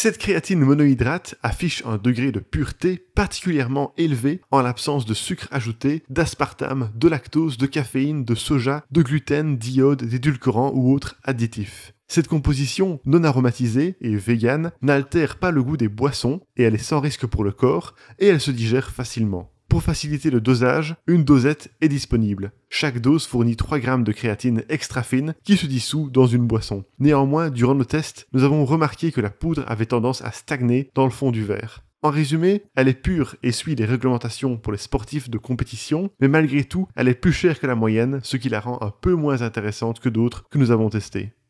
Cette créatine monohydrate affiche un degré de pureté particulièrement élevé en l'absence de sucre ajouté, d'aspartame, de lactose, de caféine, de soja, de gluten, d'iode, d'édulcorant ou autres additifs. Cette composition non aromatisée et végane n'altère pas le goût des boissons et elle est sans risque pour le corps et elle se digère facilement. Pour faciliter le dosage, une dosette est disponible. Chaque dose fournit 3 grammes de créatine extra fine qui se dissout dans une boisson. Néanmoins, durant nos tests, nous avons remarqué que la poudre avait tendance à stagner dans le fond du verre. En résumé, elle est pure et suit les réglementations pour les sportifs de compétition, mais malgré tout, elle est plus chère que la moyenne, ce qui la rend un peu moins intéressante que d'autres que nous avons testées.